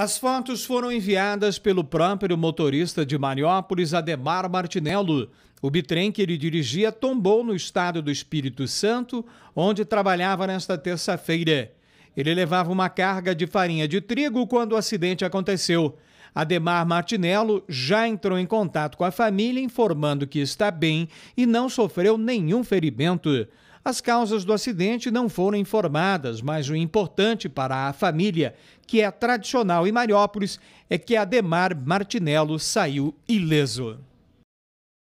As fotos foram enviadas pelo próprio motorista de Mariópolis, Ademar Martinello. O bitrem que ele dirigia tombou no estado do Espírito Santo, onde trabalhava nesta terça-feira. Ele levava uma carga de farinha de trigo quando o acidente aconteceu. Ademar Martinello já entrou em contato com a família informando que está bem e não sofreu nenhum ferimento. As causas do acidente não foram informadas, mas o importante para a família, que é tradicional em Mariópolis, é que Ademar Martinello saiu ileso.